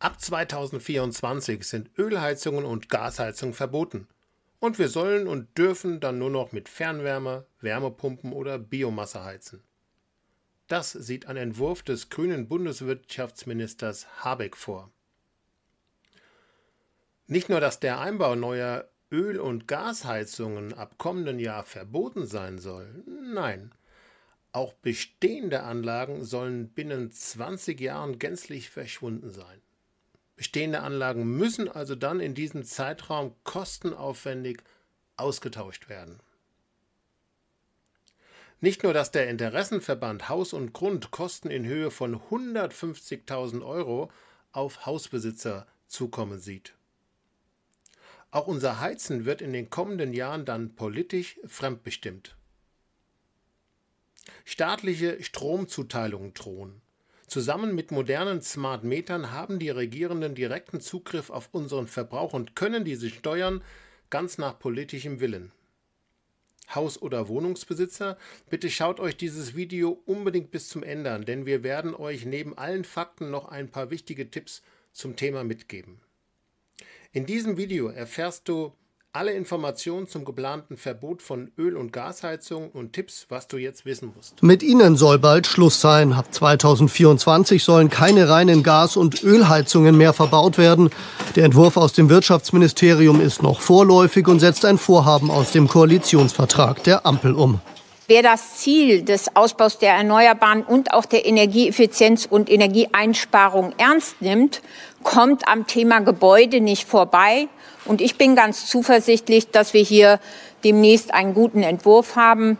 Ab 2024 sind Ölheizungen und Gasheizungen verboten. Und wir sollen und dürfen dann nur noch mit Fernwärme, Wärmepumpen oder Biomasse heizen. Das sieht ein Entwurf des grünen Bundeswirtschaftsministers Habeck vor. Nicht nur, dass der Einbau neuer Öl- und Gasheizungen ab kommenden Jahr verboten sein soll, nein, auch bestehende Anlagen sollen binnen 20 Jahren gänzlich verschwunden sein. Bestehende Anlagen müssen also dann in diesem Zeitraum kostenaufwendig ausgetauscht werden. Nicht nur, dass der Interessenverband Haus und Grund Kosten in Höhe von 150.000 Euro auf Hausbesitzer zukommen sieht. Auch unser Heizen wird in den kommenden Jahren dann politisch fremdbestimmt. Staatliche Stromzuteilungen drohen. Zusammen mit modernen Smart Metern haben die Regierenden direkten Zugriff auf unseren Verbrauch und können diese steuern, ganz nach politischem Willen. Haus- oder Wohnungsbesitzer, bitte schaut euch dieses Video unbedingt bis zum Ende an, denn wir werden euch neben allen Fakten noch ein paar wichtige Tipps zum Thema mitgeben. In diesem Video erfährst du, alle Informationen zum geplanten Verbot von Öl- und Gasheizungen und Tipps, was du jetzt wissen musst. Mit Ihnen soll bald Schluss sein. Ab 2024 sollen keine reinen Gas- und Ölheizungen mehr verbaut werden. Der Entwurf aus dem Wirtschaftsministerium ist noch vorläufig und setzt ein Vorhaben aus dem Koalitionsvertrag der Ampel um. Wer das Ziel des Ausbaus der Erneuerbaren und auch der Energieeffizienz und Energieeinsparung ernst nimmt, kommt am Thema Gebäude nicht vorbei. Und ich bin ganz zuversichtlich, dass wir hier demnächst einen guten Entwurf haben.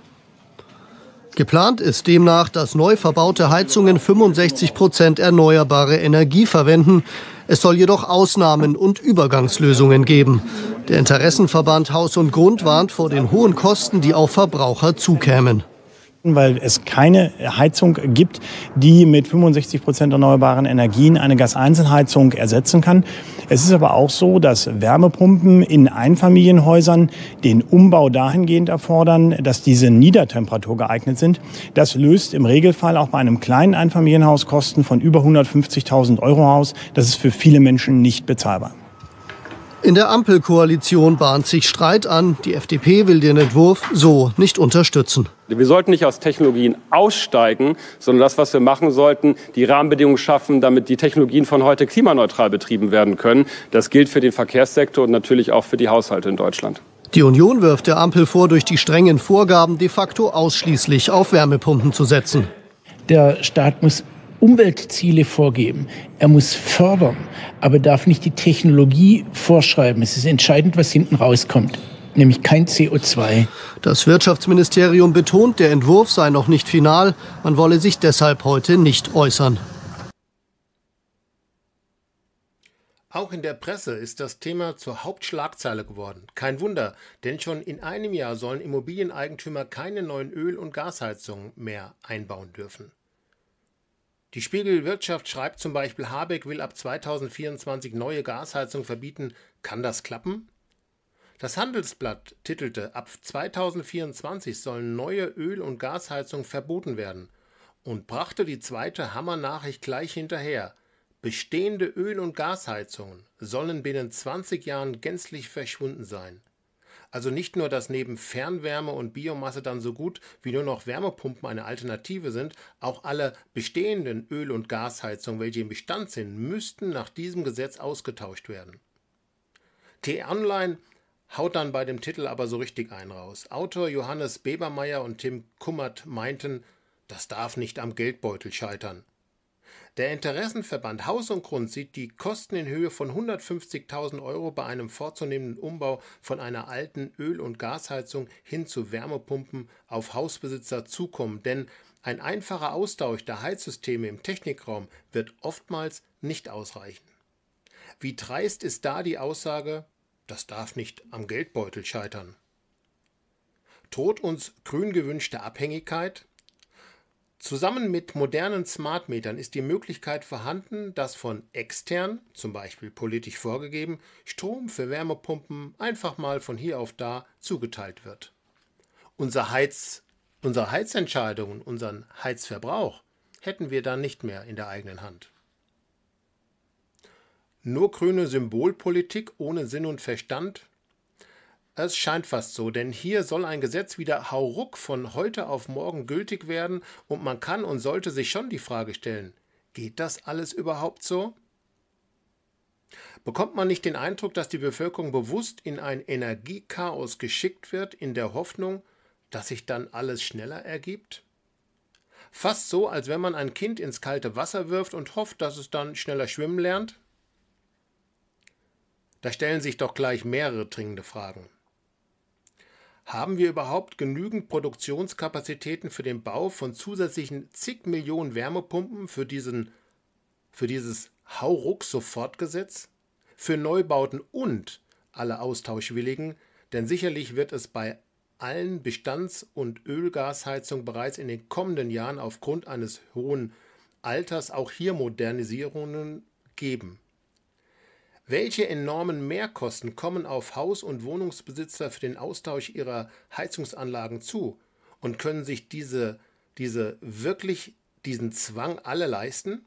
Geplant ist demnach, dass neu verbaute Heizungen 65 Prozent erneuerbare Energie verwenden. Es soll jedoch Ausnahmen und Übergangslösungen geben. Der Interessenverband Haus und Grund warnt vor den hohen Kosten, die auf Verbraucher zukämen weil es keine Heizung gibt, die mit 65 Prozent erneuerbaren Energien eine Gaseinzelheizung ersetzen kann. Es ist aber auch so, dass Wärmepumpen in Einfamilienhäusern den Umbau dahingehend erfordern, dass diese Niedertemperatur geeignet sind. Das löst im Regelfall auch bei einem kleinen Einfamilienhaus Kosten von über 150.000 Euro aus. Das ist für viele Menschen nicht bezahlbar. In der Ampelkoalition bahnt sich Streit an. Die FDP will den Entwurf so nicht unterstützen. Wir sollten nicht aus Technologien aussteigen, sondern das, was wir machen sollten, die Rahmenbedingungen schaffen, damit die Technologien von heute klimaneutral betrieben werden können. Das gilt für den Verkehrssektor und natürlich auch für die Haushalte in Deutschland. Die Union wirft der Ampel vor, durch die strengen Vorgaben de facto ausschließlich auf Wärmepumpen zu setzen. Der Staat muss Umweltziele vorgeben, er muss fördern, aber darf nicht die Technologie vorschreiben. Es ist entscheidend, was hinten rauskommt nämlich kein CO2. Das Wirtschaftsministerium betont, der Entwurf sei noch nicht final, man wolle sich deshalb heute nicht äußern. Auch in der Presse ist das Thema zur Hauptschlagzeile geworden. Kein Wunder, denn schon in einem Jahr sollen Immobilieneigentümer keine neuen Öl- und Gasheizungen mehr einbauen dürfen. Die Spiegelwirtschaft schreibt zum Beispiel, Habeck will ab 2024 neue Gasheizung verbieten. Kann das klappen? Das Handelsblatt titelte, ab 2024 sollen neue Öl- und Gasheizungen verboten werden und brachte die zweite Hammernachricht gleich hinterher. Bestehende Öl- und Gasheizungen sollen binnen 20 Jahren gänzlich verschwunden sein. Also nicht nur, dass neben Fernwärme und Biomasse dann so gut wie nur noch Wärmepumpen eine Alternative sind, auch alle bestehenden Öl- und Gasheizungen, welche im Bestand sind, müssten nach diesem Gesetz ausgetauscht werden. T-Online haut dann bei dem Titel aber so richtig ein raus. Autor Johannes Bebermeier und Tim Kummert meinten, das darf nicht am Geldbeutel scheitern. Der Interessenverband Haus und Grund sieht die Kosten in Höhe von 150.000 Euro bei einem vorzunehmenden Umbau von einer alten Öl- und Gasheizung hin zu Wärmepumpen auf Hausbesitzer zukommen, denn ein einfacher Austausch der Heizsysteme im Technikraum wird oftmals nicht ausreichen. Wie dreist ist da die Aussage, das darf nicht am Geldbeutel scheitern. Droht uns grün gewünschte Abhängigkeit? Zusammen mit modernen Smart Metern ist die Möglichkeit vorhanden, dass von extern, zum Beispiel politisch vorgegeben, Strom für Wärmepumpen einfach mal von hier auf da zugeteilt wird. Unser Heiz, unsere Heizentscheidungen, unseren Heizverbrauch hätten wir dann nicht mehr in der eigenen Hand. Nur grüne Symbolpolitik ohne Sinn und Verstand es scheint fast so, denn hier soll ein Gesetz wieder hauruck von heute auf morgen gültig werden und man kann und sollte sich schon die Frage stellen, geht das alles überhaupt so? Bekommt man nicht den Eindruck, dass die Bevölkerung bewusst in ein Energiechaos geschickt wird, in der Hoffnung, dass sich dann alles schneller ergibt? Fast so, als wenn man ein Kind ins kalte Wasser wirft und hofft, dass es dann schneller schwimmen lernt? Da stellen sich doch gleich mehrere dringende Fragen. Haben wir überhaupt genügend Produktionskapazitäten für den Bau von zusätzlichen zig Millionen Wärmepumpen für, diesen, für dieses Hauruck-Sofortgesetz? Für Neubauten und alle Austauschwilligen, denn sicherlich wird es bei allen Bestands- und Ölgasheizungen bereits in den kommenden Jahren aufgrund eines hohen Alters auch hier Modernisierungen geben. Welche enormen Mehrkosten kommen auf Haus- und Wohnungsbesitzer für den Austausch ihrer Heizungsanlagen zu? Und können sich diese, diese wirklich diesen Zwang alle leisten?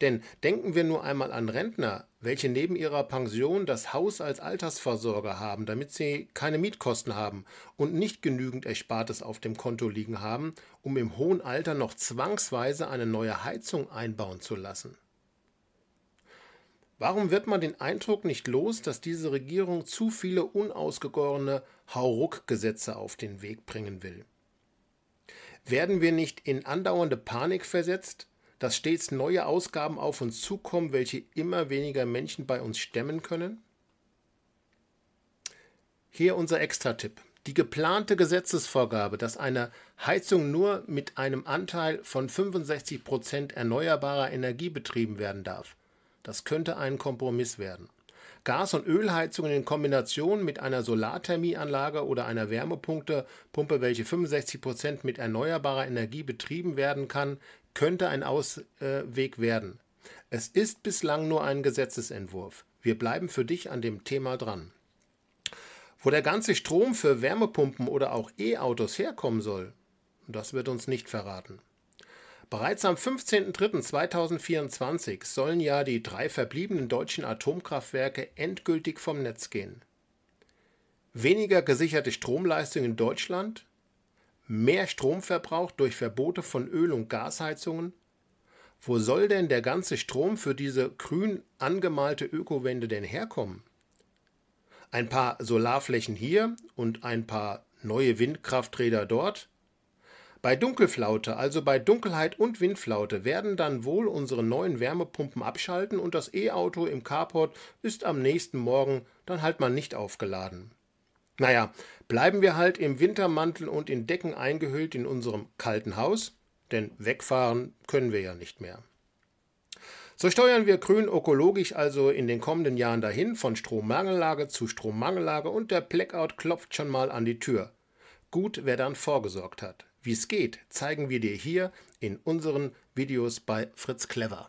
Denn denken wir nur einmal an Rentner, welche neben ihrer Pension das Haus als Altersversorger haben, damit sie keine Mietkosten haben und nicht genügend Erspartes auf dem Konto liegen haben, um im hohen Alter noch zwangsweise eine neue Heizung einbauen zu lassen. Warum wird man den Eindruck nicht los, dass diese Regierung zu viele unausgegorene Hauruck-Gesetze auf den Weg bringen will? Werden wir nicht in andauernde Panik versetzt, dass stets neue Ausgaben auf uns zukommen, welche immer weniger Menschen bei uns stemmen können? Hier unser Extra-Tipp. Die geplante Gesetzesvorgabe, dass eine Heizung nur mit einem Anteil von 65 Prozent erneuerbarer Energie betrieben werden darf, das könnte ein Kompromiss werden. Gas- und Ölheizungen in Kombination mit einer Solarthermieanlage oder einer Wärmepumpe, welche 65% Prozent mit erneuerbarer Energie betrieben werden kann, könnte ein Ausweg werden. Es ist bislang nur ein Gesetzesentwurf. Wir bleiben für dich an dem Thema dran. Wo der ganze Strom für Wärmepumpen oder auch E-Autos herkommen soll, das wird uns nicht verraten. Bereits am 15.03.2024 sollen ja die drei verbliebenen deutschen Atomkraftwerke endgültig vom Netz gehen. Weniger gesicherte Stromleistung in Deutschland, mehr Stromverbrauch durch Verbote von Öl- und Gasheizungen. Wo soll denn der ganze Strom für diese grün angemalte Ökowende denn herkommen? Ein paar Solarflächen hier und ein paar neue Windkrafträder dort? Bei Dunkelflaute, also bei Dunkelheit und Windflaute, werden dann wohl unsere neuen Wärmepumpen abschalten und das E-Auto im Carport ist am nächsten Morgen dann halt mal nicht aufgeladen. Naja, bleiben wir halt im Wintermantel und in Decken eingehüllt in unserem kalten Haus, denn wegfahren können wir ja nicht mehr. So steuern wir grün ökologisch also in den kommenden Jahren dahin, von Strommangellage zu Strommangellage und der Blackout klopft schon mal an die Tür. Gut, wer dann vorgesorgt hat. Wie es geht, zeigen wir dir hier in unseren Videos bei Fritz Clever.